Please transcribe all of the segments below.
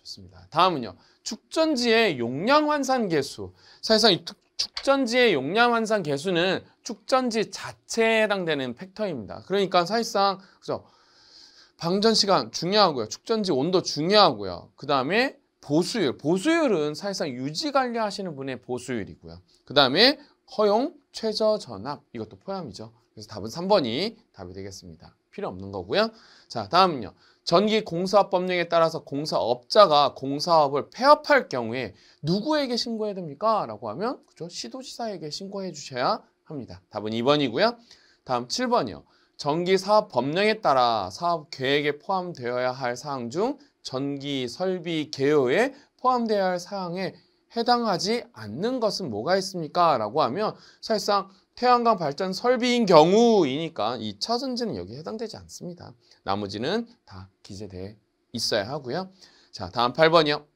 좋습니다. 다음은요. 축전지의 용량 환산 개수 사실상 이 축전지의 용량 환산 개수는 축전지 자체에 해당되는 팩터입니다. 그러니까 사실상 그죠? 방전 시간 중요하고요. 축전지 온도 중요하고요. 그다음에 보수율. 보수율은 사실상 유지 관리하시는 분의 보수율이고요. 그다음에 허용, 최저 전압 이것도 포함이죠. 그래서 답은 3번이 답이 되겠습니다. 필요 없는 거고요. 자, 다음은요. 전기 공사업 법령에 따라서 공사업자가 공사업을 폐업할 경우에 누구에게 신고해야 됩니까? 라고 하면 그죠? 시도지사에게 신고해 주셔야 합니다. 답은 2번이고요. 다음 7번이요. 전기 사업 법령에 따라 사업 계획에 포함되어야 할 사항 중 전기 설비 개요에 포함되어야 할 사항에 해당하지 않는 것은 뭐가 있습니까? 라고 하면 사실상 태양광 발전 설비인 경우이니까 이 차선지는 여기 해당되지 않습니다. 나머지는 다 기재돼 있어야 하고요. 자, 다음 8번이요.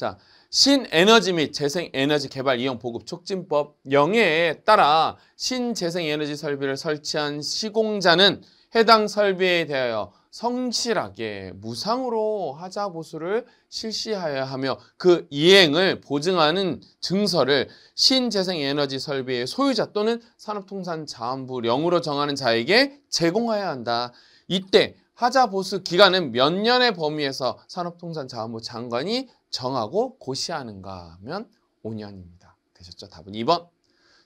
자, 신에너지 및 재생에너지 개발 이용 보급 촉진법 영에 따라 신재생에너지 설비를 설치한 시공자는 해당 설비에 대하여 성실하게 무상으로 하자 보수를 실시하여야 하며 그 이행을 보증하는 증서를 신재생에너지 설비의 소유자 또는 산업통상자원부령으로 정하는 자에게 제공하여야 한다. 이때 하자 보수 기간은 몇 년의 범위에서 산업통상자원부 장관이 정하고 고시하는가 하면 5년입니다. 되셨죠? 답은 2번.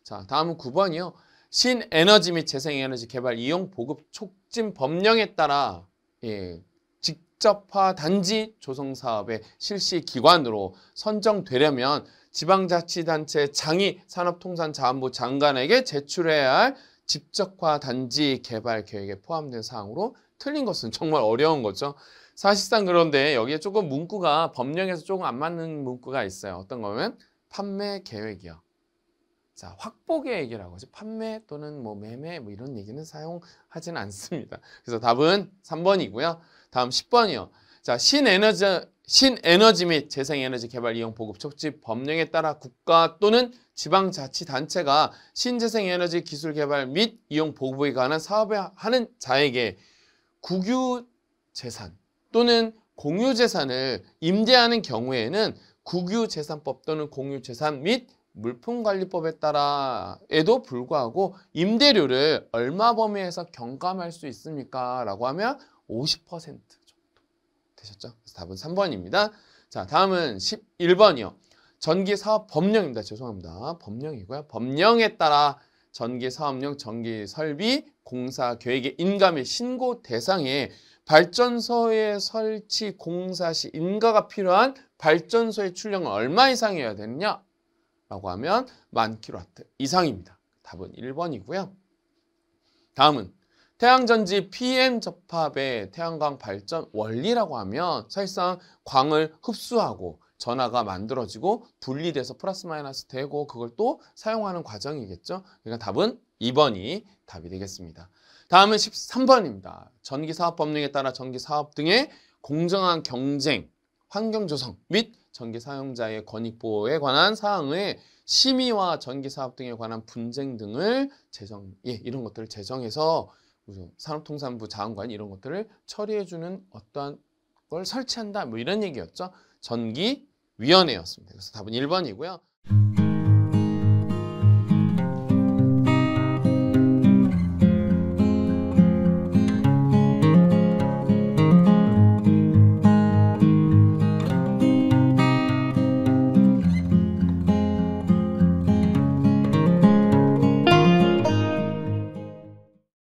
자, 다음은 9번이요. 신에너지 및 재생에너지 개발 이용 보급 촉진 법령에 따라 예, 직접화 단지 조성 사업의 실시 기관으로 선정되려면 지방자치단체 장이 산업통상자원부 장관에게 제출해야 할직접화 단지 개발 계획에 포함된 사항으로 틀린 것은 정말 어려운 거죠. 사실상 그런데 여기에 조금 문구가 법령에서 조금 안 맞는 문구가 있어요. 어떤 거면 판매 계획이요. 자, 확보 계획이라고 하죠. 판매 또는 뭐 매매 뭐 이런 얘기는 사용하진 않습니다. 그래서 답은 3번이고요. 다음 10번이요. 자, 신에너지 신에너지 및 재생에너지 개발 이용 보급 촉지 법령에 따라 국가 또는 지방자치단체가 신재생에너지 기술 개발 및 이용 보급에 관한 사업에 하는 자에게 국유 재산 또는 공유 재산을 임대하는 경우에는 국유 재산법 또는 공유 재산 및 물품관리법에 따라에도 불구하고 임대료를 얼마 범위에서 경감할 수 있습니까? 라고 하면 50% 정도 되셨죠? 그래서 답은 3번입니다. 자, 다음은 11번이요. 전기사업 법령입니다. 죄송합니다. 법령이고요. 법령에 따라 전기 사업용 전기 설비 공사 계획의 인감의 신고 대상에 발전소의 설치 공사 시 인가가 필요한 발전소의 출력은 얼마 이상이어야 되느냐? 라고 하면 만 킬로와트 이상입니다. 답은 1번이고요. 다음은 태양전지 PM 접합의 태양광 발전 원리라고 하면 사실상 광을 흡수하고 전화가 만들어지고 분리돼서 플러스 마이너스 되고 그걸 또 사용하는 과정이겠죠. 그러니까 답은 2번이 답이 되겠습니다. 다음은 13번입니다. 전기사업법령에 따라 전기사업 등의 공정한 경쟁, 환경조성 및 전기사용자의 권익보호에 관한 사항의 심의와 전기사업 등에 관한 분쟁 등을 제정, 예, 이런 것들을 제정해서 산업통상부 자원관 이런 것들을 처리해주는 어떠한 걸 설치한다 뭐 이런 얘기였죠. 전기 위원회였습니다. 그래서 답은 1번이고요.